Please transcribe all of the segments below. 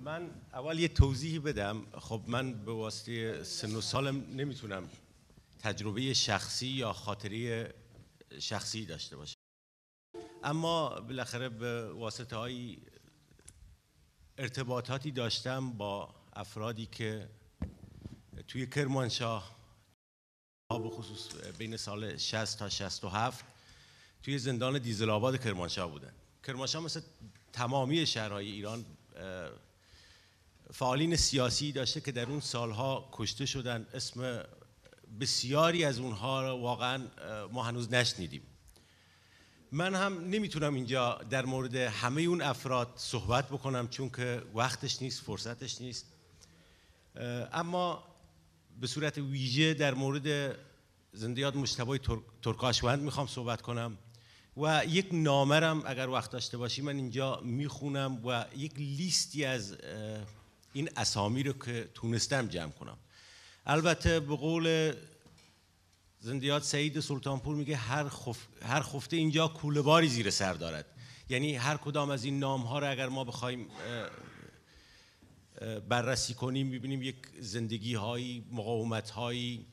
من اول یه توضیحی بدم خب من به واسطه سن و سالم نمیتونم تجربه شخصی یا خاطری شخصی داشته باشم اما بالاخره به واسطه های ارتباطاتی داشتم با افرادی که توی کرمانشاه به خصوص بین سال 60 تا 67 توی زندان دیزل آباد کرمانشاه بودن کرمانشاه مثل تمامی شهرهای ایران فعالین سیاسی داشته که در اون سالها کشته شدن اسم بسیاری از اونها را واقعا ما هنوز نشنیدیم من هم نمیتونم اینجا در مورد همه اون افراد صحبت بکنم چون که وقتش نیست فرصتش نیست اما به صورت ویژه در مورد زندیات مشتبه ترکاشوند میخوام صحبت کنم و یک نامرم اگر وقت داشته باشی من اینجا میخونم و یک لیستی از این اسامی رو که تونستم جمع کنم البته به قول زندیات سعید سلطانپور میگه هر, هر خفته اینجا کولهباری زیر سر دارد یعنی هر کدام از این نام ها رو اگر ما بخوایم بررسی کنیم میبینیم یک زندگی های مقاومت هایی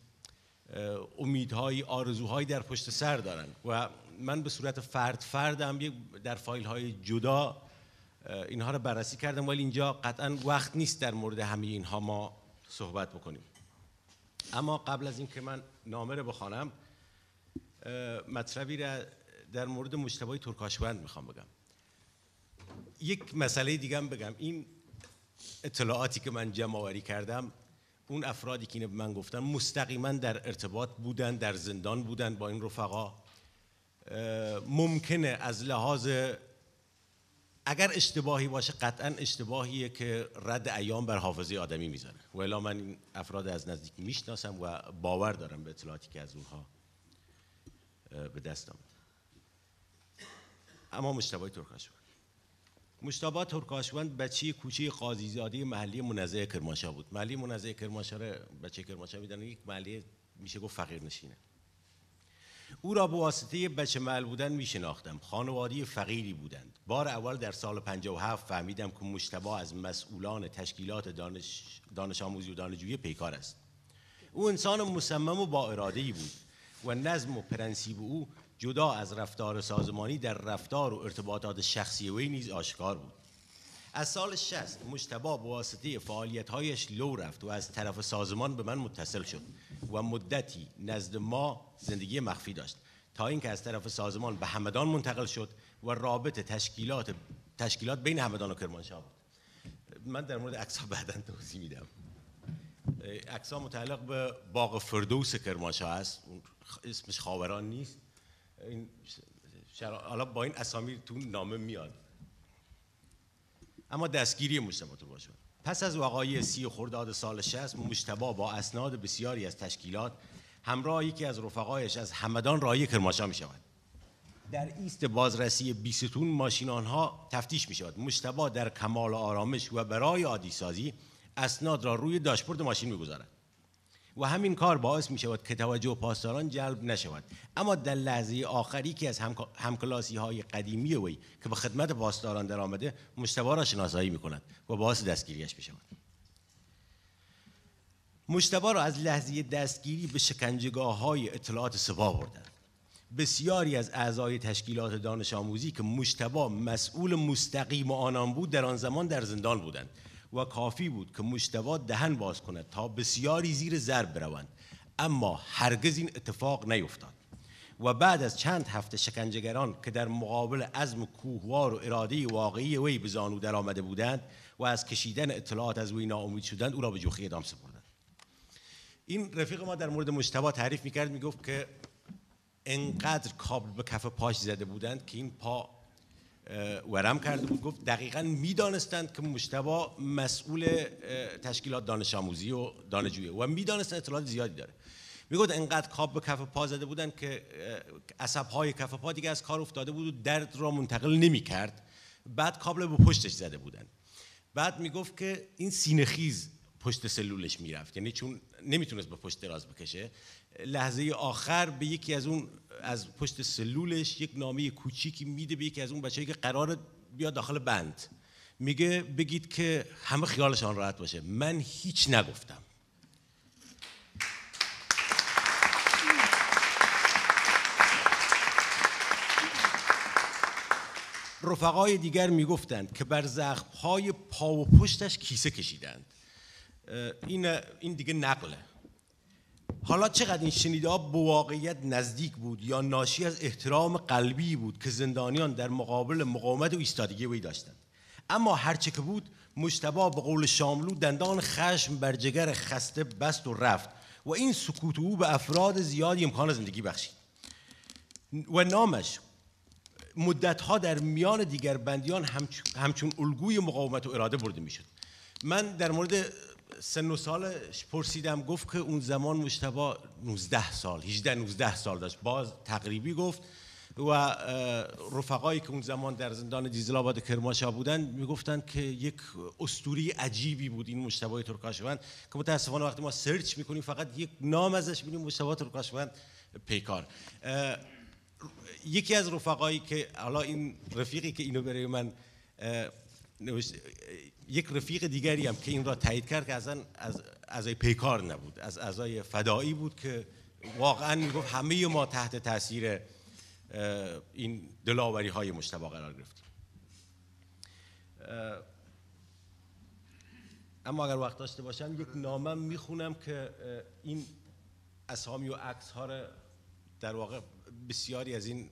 امیدهایی آرزوهایی در پشت سر دارن و من به صورت فرد فردم در فایل های جدا اینها رو بررسی کردم ولی اینجا قطعا وقت نیست در مورد همه اینها ما صحبت بکنیم اما قبل از اینکه من نامه رو بخوانم مطلبی را در مورد مجتبای ترکاشوند میخوام بگم یک مسئله دیگه هم بگم این اطلاعاتی که من جمع آوری کردم اون افرادی که اینو به من گفتن مستقیما در ارتباط بودن در زندان بودن با این رفقا ممکنه از لحاظ اگر اشتباهی باشه قطعا اشتباهیه که رد ایام بر حافظه آدمی میذاره و الا من این افراد از نزدیک میشناسم و باور دارم به اطلاعاتی که از اونها به دست آمد اما مشتبه ترکاشوان مشتبه ترکاشوان بچه کوچه قاضیزاده محلی منزه کرماشا بود محلی منزه کرماشا بچه کرماشا میدن یک محلی میشه گفت فقیر نشینه او را به واسطه بچه معل بودن می شناختم خانواده فقیری بودند بار اول در سال 57 فهمیدم که مشتبا از مسئولان تشکیلات دانش, دانش آموزی و دانشجوی پیکار است او انسان مصمم و با اراده بود و نظم و پرنسیب او جدا از رفتار سازمانی در رفتار و ارتباطات شخصی وی نیز آشکار بود از سال 60 مجتبا بواسطه فعالیتهایش لو رفت و از طرف سازمان به من متصل شد و مدتی نزد ما زندگی مخفی داشت تا اینکه از طرف سازمان به همدان منتقل شد و رابط تشکیلات تشکیلات بین همدان و کرمانشاه بود من در مورد عکس بعدا توضیح میدم عکس متعلق به باغ فردوس کرمانشاه است اسمش خاوران نیست حالا با این اسامی تو نامه میاد اما دستگیری مجتبا باشه پس از وقایع سی خرداد سال 60 مجتبا با اسناد بسیاری از تشکیلات همراه یکی از رفقایش از همدان راهی کرماشا می شود در ایست بازرسی بیستون ماشین آنها تفتیش می شود مجتبا در کمال آرامش و برای عادی سازی اسناد را روی داشبورد ماشین می گذارد و همین کار باعث می شود که توجه پاسداران جلب نشود اما در لحظه آخری که از همکلاسی های قدیمی وی که به خدمت پاسداران در آمده مشتبه را شناسایی می کند و باعث دستگیریش می شود را از لحظه دستگیری به شکنجگاه های اطلاعات سپاه بردند بسیاری از اعضای تشکیلات دانش آموزی که مشتبه مسئول مستقیم آنان بود در آن زمان در زندان بودند و کافی بود که مجتبا دهن باز کند تا بسیاری زیر ضرب بروند اما هرگز این اتفاق نیفتاد و بعد از چند هفته شکنجهگران که در مقابل عزم کوهوار و اراده واقعی وی به زانو در آمده بودند و از کشیدن اطلاعات از وی ناامید شدند او را به جوخی اعدام سپردند این رفیق ما در مورد مجتبا تعریف میکرد میگفت که انقدر کابل به کف پاش زده بودند که این پا ورم کرده بود گفت دقیقا میدانستند که مشتبا مسئول تشکیلات دانش آموزی و دانشجویی و میدانستند اطلاعات زیادی داره میگفت انقدر کاب به کف پا زده بودن که عصب های کف پا دیگه از کار افتاده بود و درد را منتقل نمیکرد بعد کابل به پشتش زده بودن بعد میگفت که این سینه پشت سلولش میرفت یعنی چون نمیتونست به پشت دراز بکشه لحظه آخر به یکی از اون از پشت سلولش یک نامه کوچیکی میده به یکی از اون بچه‌ای که قرار بیاد داخل بند میگه بگید که همه خیالشان راحت باشه من هیچ نگفتم رفقای دیگر میگفتند که بر زخمهای پا و پشتش کیسه کشیدند این این دیگه نقله حالا چقدر این شنیده ها به واقعیت نزدیک بود یا ناشی از احترام قلبی بود که زندانیان در مقابل مقاومت و ایستادگی وی داشتند اما هرچه که بود مشتبا به قول شاملو دندان خشم بر جگر خسته بست و رفت و این سکوت او به افراد زیادی امکان زندگی بخشید و نامش مدتها در میان دیگر بندیان همچون الگوی مقاومت و اراده برده میشد من در مورد سن و سالش پرسیدم گفت که اون زمان مشتبا 19 سال 18 19 سال داشت باز تقریبی گفت و رفقایی که اون زمان در زندان دیزل آباد کرماشا بودن میگفتن که یک استوری عجیبی بود این مشتبه ترکاشوان که متاسفانه وقتی ما سرچ میکنیم فقط یک نام ازش میبینیم مشتبه ترکاشوان پیکار یکی از رفقایی که حالا این رفیقی که اینو برای من یک رفیق دیگری هم که این را تایید کرد که از اعضای پیکار نبود از اعضای فدایی بود که واقعا میگفت همه ما تحت تاثیر این دلاوری های مشتبه قرار گرفتیم اما اگر وقت داشته باشم یک نامم میخونم که این اسامی و عکس ها را در واقع بسیاری از این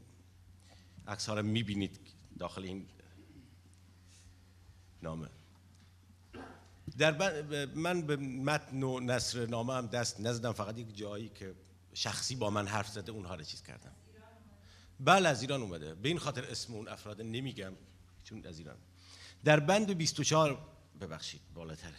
عکس ها را میبینید داخل این نامه در من به متن و نصر نامه هم دست نزدم فقط یک جایی که شخصی با من حرف زده اونها رو چیز کردم بله از ایران اومده به این خاطر اسم اون افراد نمیگم چون از ایران در بند 24 ببخشید بالاتر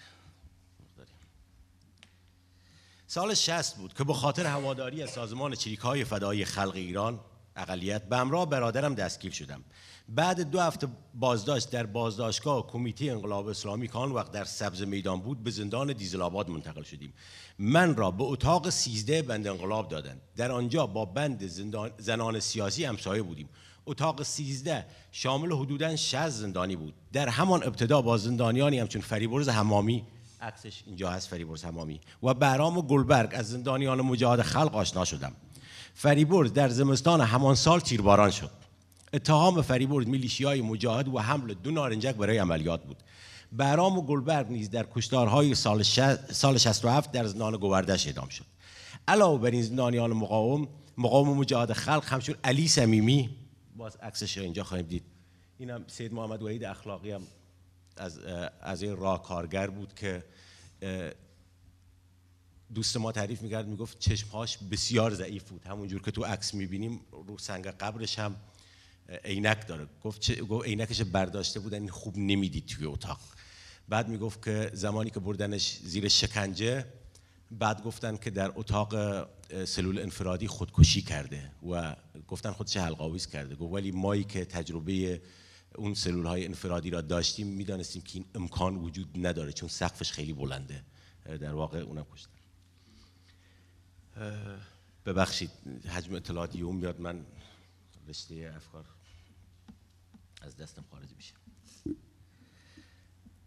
سال 60 بود که به خاطر هواداری از سازمان چریکهای فدایی خلق ایران اقلیت به همراه برادرم دستگیر شدم بعد دو هفته بازداشت در بازداشتگاه کمیته انقلاب اسلامی که آن وقت در سبز میدان بود به زندان دیزل منتقل شدیم من را به اتاق سیزده بند انقلاب دادند در آنجا با بند زنان سیاسی همسایه بودیم اتاق سیزده شامل حدوداً 60 زندانی بود در همان ابتدا با زندانیانی همچون فریبرز حمامی عکسش اینجا هست فریبرز حمامی و برام گلبرگ از زندانیان مجاهد خلق آشنا شدم فریبرز در زمستان همان سال تیرباران شد اتهام فریبرز میلیشیای مجاهد و حمل دو نارنجک برای عملیات بود برام و گلبرگ نیز در کشتارهای سال, شست... سال 67 در زندان گوردش اعدام شد علاوه بر این زندانیان مقاوم مقاوم مجاهد خلق همچون علی سمیمی، باز عکسش اینجا خواهیم دید اینم سید محمد وحید اخلاقی هم از از این راه کارگر بود که دوست ما تعریف میکرد میگفت چشمهاش بسیار ضعیف بود همونجور که تو عکس میبینیم رو سنگ قبرش هم عینک داره گفت عینکش برداشته بودن یعنی این خوب نمیدید توی اتاق بعد میگفت که زمانی که بردنش زیر شکنجه بعد گفتن که در اتاق سلول انفرادی خودکشی کرده و گفتن خودش حلقاویز کرده گفت ولی مایی که تجربه اون سلول های انفرادی را داشتیم میدانستیم که این امکان وجود نداره چون سقفش خیلی بلنده در واقع اونم ببخشید حجم اطلاعات اون بیاد من رشته افکار از دستم خارج میشه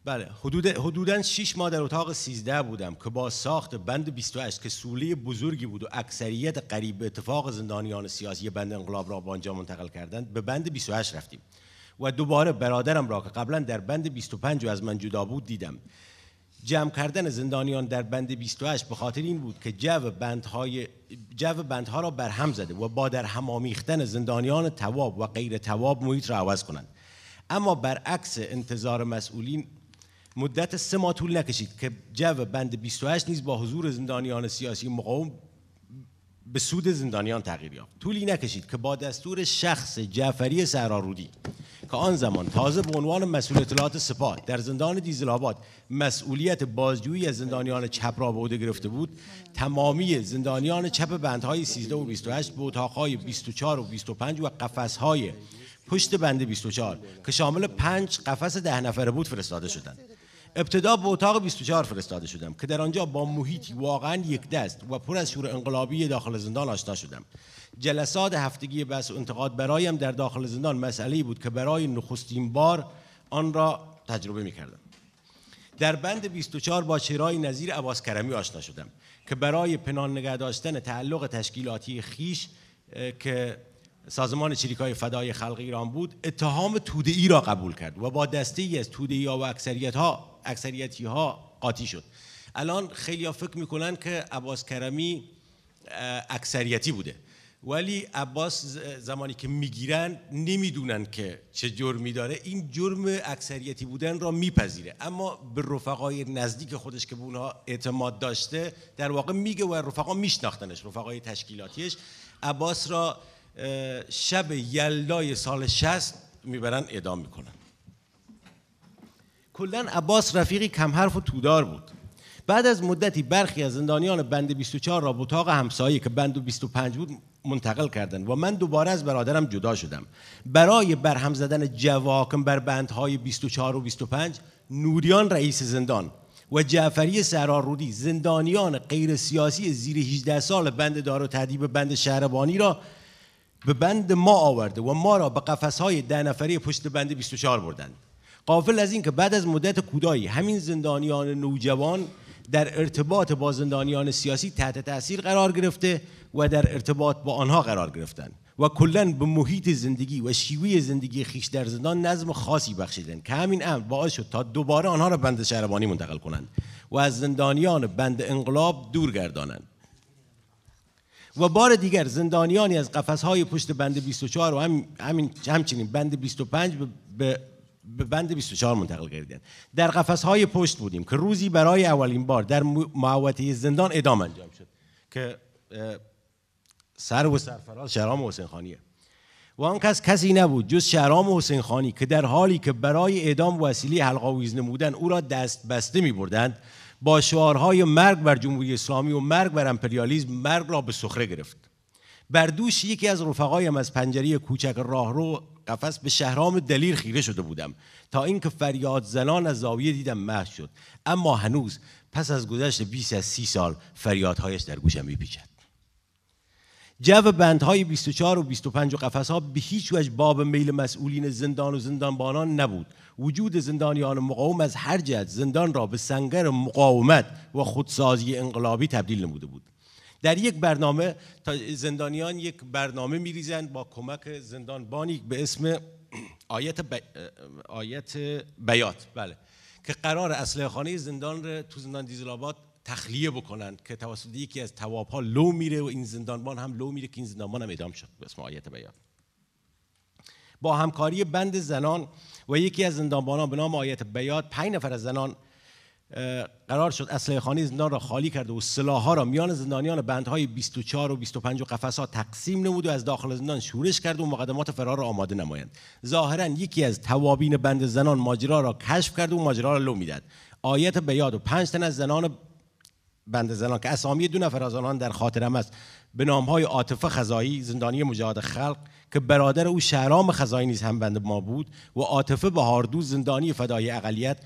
بله حدود حدوداً 6 ماه در اتاق 13 بودم که با ساخت بند 28 که سوله بزرگی بود و اکثریت قریب به اتفاق زندانیان سیاسی بند انقلاب را به آنجا منتقل کردند به بند 28 رفتیم و دوباره برادرم را که قبلا در بند 25 و از من جدا بود دیدم جمع کردن زندانیان در بند 28 به خاطر این بود که جو بندهای جو بندها را هم زده و با در هم آمیختن زندانیان تواب و غیر تواب محیط را عوض کنند اما برعکس انتظار مسئولین مدت سه ماه طول نکشید که جو بند 28 نیز با حضور زندانیان سیاسی مقاوم به سود زندانیان تغییر یافت طولی نکشید که با دستور شخص جعفری سرارودی که آن زمان تازه به عنوان مسئول اطلاعات سپاه در زندان دیزل آباد مسئولیت بازجویی از زندانیان چپ را به عهده گرفته بود تمامی زندانیان چپ بندهای 13 و 28 به اتاقهای 24 و 25 و قفسهای پشت بند 24 که شامل پنج قفس ده نفره بود فرستاده شدند ابتدا به اتاق 24 فرستاده شدم که در آنجا با محیطی واقعا یک دست و پر از شور انقلابی داخل زندان آشنا شدم جلسات هفتگی بحث و انتقاد برایم در داخل زندان مسئله بود که برای نخستین بار آن را تجربه می در بند 24 با چرای نظیر عباس کرمی آشنا شدم که برای پنان نگه داشتن تعلق تشکیلاتی خیش که سازمان چریکای فدای خلق ایران بود اتهام توده ای را قبول کرد و با دسته ای از توده ای و اکثریت ها اکثریتی ها قاطی شد الان خیلی ها فکر میکنن که عباس کرمی اکثریتی بوده ولی عباس زمانی که میگیرن نمیدونن که چه جرمی داره این جرم اکثریتی بودن را میپذیره اما به رفقای نزدیک خودش که به اونها اعتماد داشته در واقع میگه و رفقا میشناختنش رفقای تشکیلاتیش عباس را شب یلدای سال 60 میبرن اعدام میکنن کلا عباس رفیقی کم حرف و تودار بود بعد از مدتی برخی از زندانیان بند 24 را به اتاق همسایه که بند 25 بود منتقل کردند و من دوباره از برادرم جدا شدم برای برهم زدن جواکم بر بندهای 24 و 25 نوریان رئیس زندان و جعفری سرارودی زندانیان غیر سیاسی زیر 18 سال بند دار و تدیب بند شهربانی را به بند ما آورده و ما را به قفسهای ده نفری پشت بند 24 بردند قافل از اینکه بعد از مدت کودایی همین زندانیان نوجوان در ارتباط با زندانیان سیاسی تحت تاثیر قرار گرفته و در ارتباط با آنها قرار گرفتند و کلا به محیط زندگی و شیوه زندگی خیش در زندان نظم خاصی بخشیدن که همین امر باعث شد تا دوباره آنها را بند شهربانی منتقل کنند و از زندانیان بند انقلاب دور گردانند و بار دیگر زندانیانی از قفسهای پشت بند 24 و هم همین همچنین بند 25 به به بند 24 منتقل کردن در های پشت بودیم که روزی برای اولین بار در محوطه زندان اعدام انجام شد که سر و سرفراز شهرام حسین خانیه و آن کس کسی نبود جز شهرام حسین خانی که در حالی که برای اعدام وسیله حلقاویز نمودن او را دست بسته می بردند با شعارهای مرگ بر جمهوری اسلامی و مرگ بر امپریالیزم مرگ را به سخره گرفت بردوش یکی از رفقایم از پنجره کوچک راهرو قفس به شهرام دلیر خیره شده بودم تا اینکه فریاد زنان از زاویه دیدم محو شد اما هنوز پس از گذشت 20 از 30 سال فریادهایش در گوشم میپیچد جو بندهای 24 و 25 و قفس ها به هیچ وجه باب میل مسئولین زندان و زندانبانان نبود وجود زندانیان مقاوم از هر جهت زندان را به سنگر مقاومت و خودسازی انقلابی تبدیل نموده بود در یک برنامه زندانیان یک برنامه میریزند با کمک زندانبانی به اسم آیت, ب... آیت بیات بله که قرار اسلحه خانه زندان رو تو زندان دیزلاباد تخلیه بکنند که توسط یکی از تواب ها لو میره و این زندانبان هم لو میره که این زندانبان هم اعدام شد به اسم آیت بیات با همکاری بند زنان و یکی از زندانبانان به نام آیت بیات پنج نفر از زنان قرار شد اسلحه خانه زندان را خالی کرده و سلاح ها را میان زندانیان بندهای 24 و 25 و قفس ها تقسیم نمود و از داخل زندان شورش کرد و مقدمات فرار را آماده نمایند ظاهرا یکی از توابین بند زنان ماجرا را کشف کرد و ماجرا را لو میداد آیت به یاد و پنج تن از زنان بند زنان که اسامی دو نفر از آنان در خاطرم است به نام های عاطفه خزایی زندانی مجاهد خلق که برادر او شهرام خزایی نیز هم بند ما بود و عاطفه بهاردو زندانی فدای اقلیت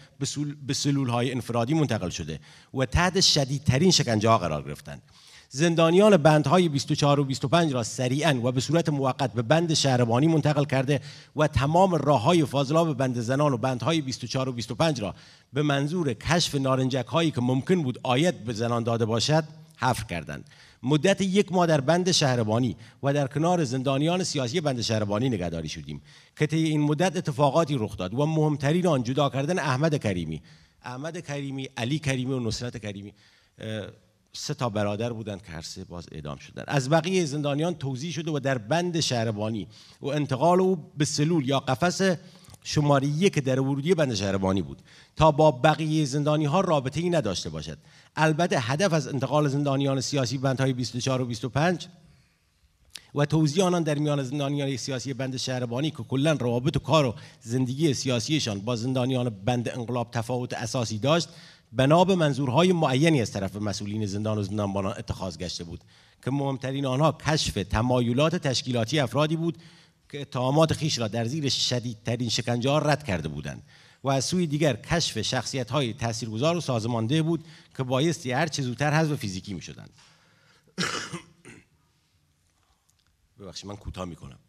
به سلول های انفرادی منتقل شده و تحت شدیدترین شکنجه ها قرار گرفتند زندانیان بندهای 24 و 25 را سریعا و به صورت موقت به بند شهربانی منتقل کرده و تمام راه های به بند زنان و بندهای 24 و 25 را به منظور کشف نارنجک هایی که ممکن بود آیت به زنان داده باشد حفر کردند مدت یک ماه در بند شهربانی و در کنار زندانیان سیاسی بند شهربانی نگهداری شدیم که طی این مدت اتفاقاتی رخ داد و مهمترین آن جدا کردن احمد کریمی احمد کریمی علی کریمی و نصرت کریمی سه تا برادر بودند که هر سه باز اعدام شدند از بقیه زندانیان توضیح شده و در بند شهربانی و انتقال او به سلول یا قفس شماره یک در ورودی بند شهربانی بود تا با بقیه زندانی ها رابطه ای نداشته باشد البته هدف از انتقال زندانیان سیاسی بندهای 24 و 25 و توضیح آنان در میان زندانیان سیاسی بند شهربانی که کلا روابط و کار و زندگی سیاسیشان با زندانیان بند انقلاب تفاوت اساسی داشت بنا به منظورهای معینی از طرف مسئولین زندان و زندانبانان اتخاذ گشته بود که مهمترین آنها کشف تمایلات تشکیلاتی افرادی بود که اتهامات خیش را در زیر شدیدترین شکنجه ها رد کرده بودند و از سوی دیگر کشف شخصیت های تاثیرگذار و سازمانده بود که بایستی هر چه زودتر حذف فیزیکی می ببخشید من کوتاه میکنم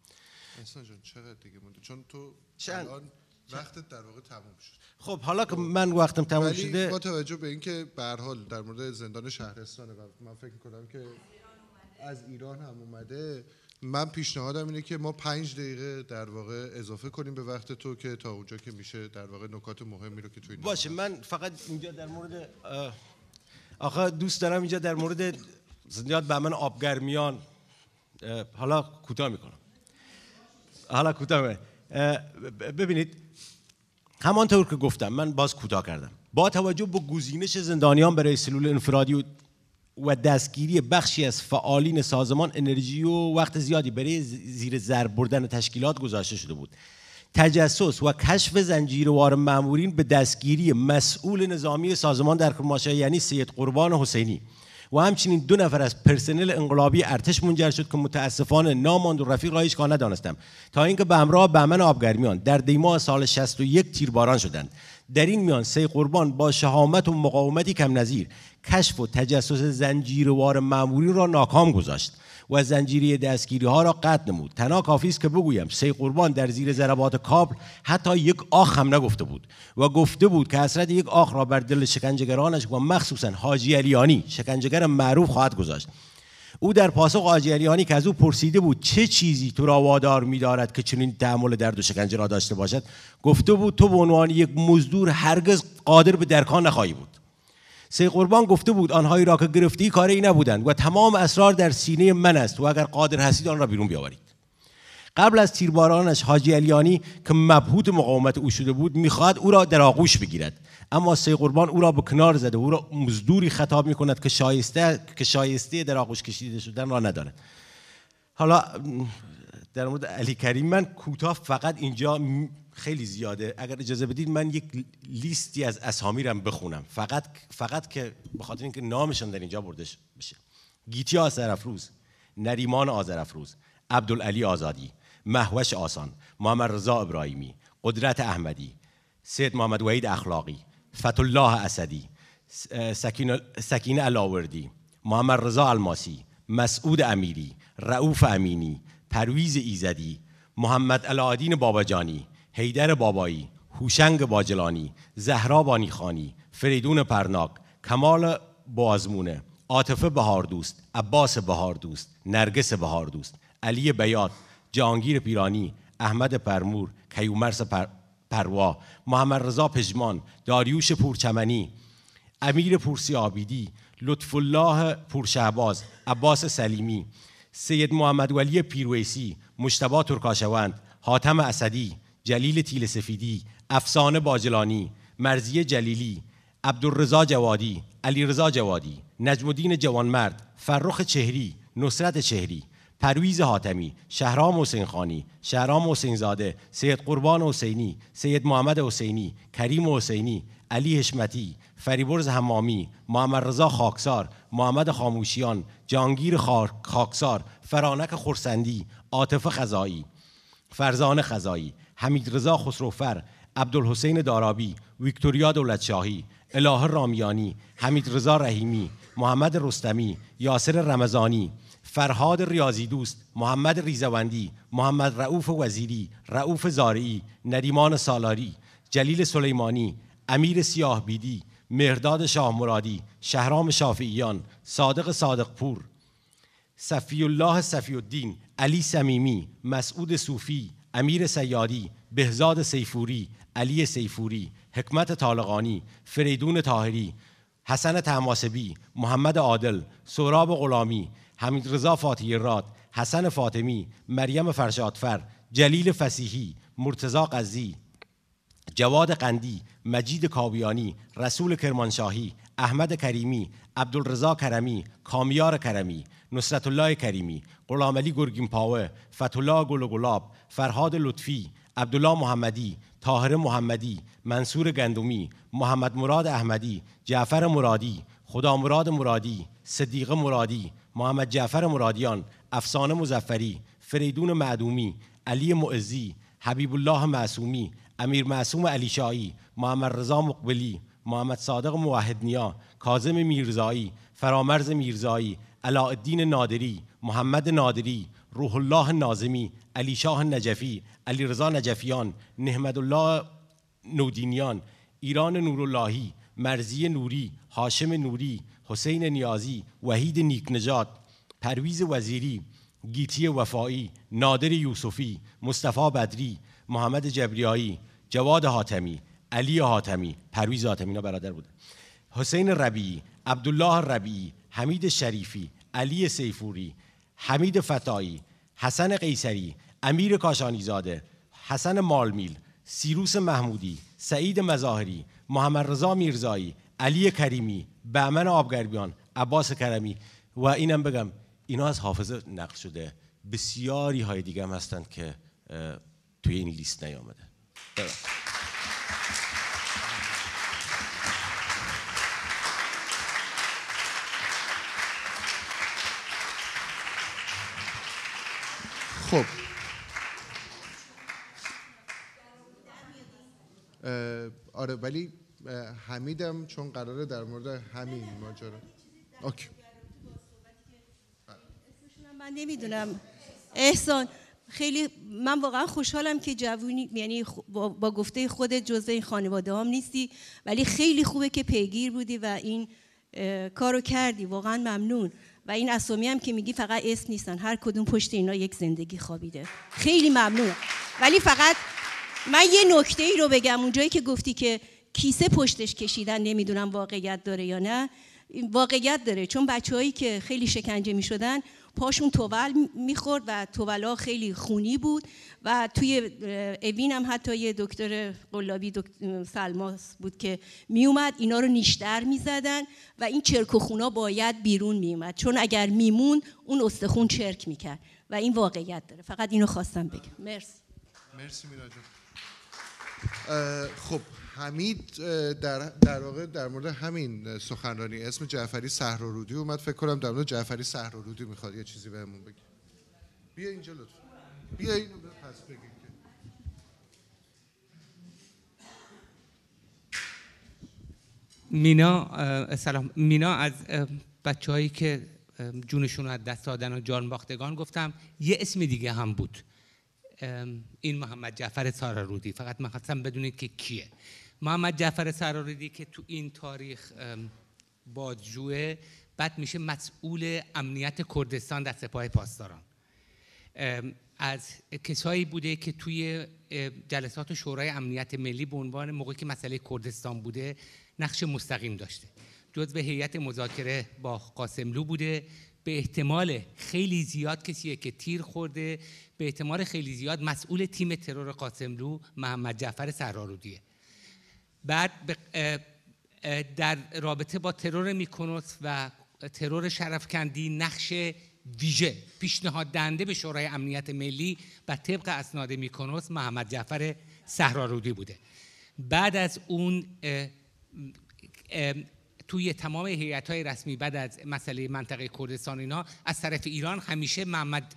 چون تو چند؟ وقتت در واقع تموم شد خب حالا که من وقتم تموم شده با توجه به اینکه به حال در مورد زندان شهرستانه و من فکر کنم که از ایران هم اومده من پیشنهادم اینه که ما پنج دقیقه در واقع اضافه کنیم به وقت تو که تا اونجا که میشه در واقع نکات مهمی رو که توی باشه من فقط اینجا در مورد آخه دوست دارم اینجا در مورد زندیات به من آبگرمیان حالا کوتاه میکنم حالا کوتاه ببینید همانطور که گفتم من باز کوتاه کردم با توجه به گزینش زندانیان برای سلول انفرادی و دستگیری بخشی از فعالین سازمان انرژی و وقت زیادی برای زیر ضرب بردن تشکیلات گذاشته شده بود تجسس و کشف زنجیروار مامورین به دستگیری مسئول نظامی سازمان در کرماشه یعنی سید قربان حسینی و همچنین دو نفر از پرسنل انقلابی ارتش منجر شد که متاسفانه ناماند و رفیق را ندانستم تا اینکه به همراه بهمن آبگرمیان در دیما سال 61 تیرباران شدند در این میان سی قربان با شهامت و مقاومتی کم نظیر کشف و تجسس زنجیروار معمولی را ناکام گذاشت و زنجیری دستگیری ها را قطع نمود تنها کافی است که بگویم سی قربان در زیر ضربات کابل حتی یک آخ هم نگفته بود و گفته بود که حسرت یک آخ را بر دل شکنجهگرانش و مخصوصا حاجی علیانی شکنجگر معروف خواهد گذاشت او در پاسخ علیانی که از او پرسیده بود چه چیزی تو را وادار می‌دارد که چنین تحمل درد و شکنجه را داشته باشد گفته بود تو به عنوان یک مزدور هرگز قادر به درکان نخواهی بود سی قربان گفته بود آنهایی را که گرفتی کاری نبودند و تمام اسرار در سینه من است و اگر قادر هستید آن را بیرون بیاورید قبل از تیربارانش حاجی علیانی که مبهوت مقاومت او شده بود میخواهد او را در آغوش بگیرد اما سی قربان او را به کنار زده او را مزدوری خطاب می کند که شایسته که شایسته در آغوش کشیده شدن را ندارد حالا در مورد علی کریم من کوتاه فقط اینجا خیلی زیاده اگر اجازه بدید من یک لیستی از اسامی رم بخونم فقط فقط که به خاطر اینکه نامشون در اینجا برده بشه گیتی آذرافروز نریمان آذرافروز عبدالعلی آزادی محوش آسان محمد رضا ابراهیمی قدرت احمدی سید محمد وحید اخلاقی الله اسدی سکینه الاوردی محمد رضا الماسی مسعود امیری رعوف امینی پرویز ایزدی محمد العادین باباجانی حیدر بابایی هوشنگ باجلانی زهرا خانی، فریدون پرناک کمال بازمونه عاطفه بهار دوست عباس دوست نرگس دوست علی بیات جانگیر پیرانی احمد پرمور کیومرس پر... پروا محمد رضا پژمان داریوش پورچمنی امیر پورسی آبیدی لطف الله پورشهباز عباس سلیمی سید محمد ولی پیرویسی مشتبا ترکاشوند حاتم اسدی جلیل تیل سفیدی افسانه باجلانی مرزی جلیلی عبدالرضا جوادی علیرضا جوادی نجم جوانمرد فرخ چهری نصرت چهری پرویز حاتمی، شهرام حسین خانی، شهرام حسین زاده، سید قربان حسینی، سید محمد حسینی، کریم حسینی، علی حشمتی، فریبرز حمامی، محمد رضا خاکسار، محمد خاموشیان، جانگیر خاکسار، فرانک خورسندی، عاطفه خزایی، فرزان خزایی، حمیدرضا خسروفر، عبدالحسین دارابی، ویکتوریا دولتشاهی، الهه رامیانی، حمیدرضا رحیمی، محمد رستمی، یاسر رمضانی، فرهاد ریاضی دوست، محمد ریزوندی، محمد رعوف وزیری، رعوف زارعی، نریمان سالاری، جلیل سلیمانی، امیر سیاه بیدی، مهرداد شاه مرادی، شهرام شافعیان، صادق صادق پور، صفی الله صفی الدین، علی سمیمی، مسعود صوفی، امیر سیادی، بهزاد سیفوری، علی سیفوری، حکمت طالقانی، فریدون تاهری، حسن تماسبی، محمد عادل، سوراب غلامی، رضا فاتحی راد حسن فاطمی مریم فرشادفر جلیل فسیحی مرتزا قزی جواد قندی مجید کاویانی رسول کرمانشاهی احمد کریمی عبدالرزا کرمی کامیار کرمی نصرت الله کریمی غلام علی گرگین پاوه فتولا گل گلاب فرهاد لطفی عبدالله محمدی تاهر محمدی منصور گندمی محمد مراد احمدی جعفر مرادی خدا مراد مرادی صدیقه مرادی محمد جعفر مرادیان افسانه مزفری فریدون معدومی علی معزی حبیب الله معصومی امیر معصوم علی شایی محمد رضا مقبلی محمد صادق موحدنیا کاظم میرزایی فرامرز میرزایی علاءالدین نادری محمد نادری روح الله نازمی علی شاه نجفی علی رضا نجفیان نحمد الله نودینیان ایران نوراللهی مرزی نوری، حاشم نوری، حسین نیازی، وحید نیکنجات، پرویز وزیری، گیتی وفایی، نادر یوسفی، مصطفی بدری، محمد جبریایی، جواد حاتمی، علی حاتمی، پرویز حاتمی برادر بودن. حسین ربیعی، عبدالله ربیعی، حمید شریفی، علی سیفوری، حمید فتایی، حسن قیصری، امیر کاشانیزاده، حسن مالمیل، سیروس محمودی، سعید مظاهری محمد رضا میرزایی علی کریمی بهمن آبگربیان عباس کرمی و اینم بگم اینا از حافظه نقل شده بسیاری های دیگه هم هستند که توی این لیست نیامده خب آره ولی حمیدم چون قراره در مورد همین ماجرا من نمیدونم احسان خیلی من واقعا خوشحالم که جوونی یعنی با, با گفته خود جزء این خانواده هم نیستی ولی خیلی خوبه که پیگیر بودی و این کارو کردی واقعا ممنون و این اسامی هم که میگی فقط اسم نیستن هر کدوم پشت اینا یک زندگی خوابیده خیلی ممنون ولی فقط من یه نکته ای رو بگم اونجایی که گفتی که کیسه پشتش کشیدن نمیدونم واقعیت داره یا نه واقعیت داره چون بچههایی که خیلی شکنجه می شدن پاشون توول میخورد و تولا خیلی خونی بود و توی اوین هم حتی یه دکتر قلابی دکتر سلماس بود که میومد اینا رو نیشتر میزدن و این چرک و خونا باید بیرون میومد چون اگر میمون اون استخون چرک میکرد و این واقعیت داره فقط اینو خواستم بگم مرسی مرسی میراجم خب حمید در, در واقع در مورد همین سخنرانی اسم جعفری سهرارودی اومد فکر کنم در مورد جعفری سهرارودی میخواد یه چیزی بهمون بگی بیا اینجا لطفا بیا اینو پس مینا سلام مینا از بچههایی که جونشون رو از دست دادن و جان باختگان گفتم یه اسم دیگه هم بود این محمد جعفر سارارودی فقط من بدونید که کیه محمد جعفر سرارودی که تو این تاریخ بازجوه بعد میشه مسئول امنیت کردستان در سپاه پاسداران از کسایی بوده که توی جلسات شورای امنیت ملی به عنوان موقعی که مسئله کردستان بوده نقش مستقیم داشته جز به هیئت مذاکره با قاسملو بوده به احتمال خیلی زیاد کسیه که تیر خورده به احتمال خیلی زیاد مسئول تیم ترور قاسملو محمد جعفر سرارودیه بعد در رابطه با ترور میکنوت و ترور شرفکندی نقش ویژه پیشنهاد دنده به شورای امنیت ملی و طبق اسناد میکنوت محمد جعفر سهرارودی بوده بعد از اون توی تمام هیئت‌های های رسمی بعد از مسئله منطقه کردستان اینا از طرف ایران همیشه محمد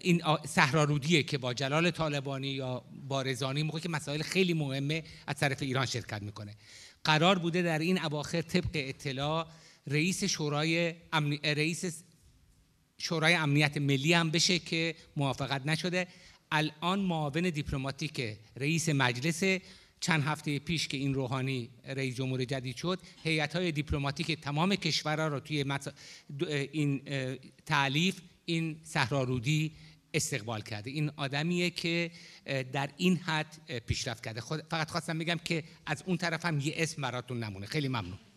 این صحرارودیه که با جلال طالبانی یا بارزانی موقع که مسائل خیلی مهمه از طرف ایران شرکت میکنه قرار بوده در این اواخر طبق اطلاع رئیس شورای رئیس شورای امنیت ملی هم بشه که موافقت نشده الان معاون دیپلماتیک رئیس مجلس چند هفته پیش که این روحانی رئیس جمهور جدید شد هیئت های دیپلماتیک تمام کشورها را توی این تعلیف این صحرارودی استقبال کرده این آدمیه که در این حد پیشرفت کرده فقط خواستم بگم که از اون طرف هم یه اسم براتون نمونه خیلی ممنون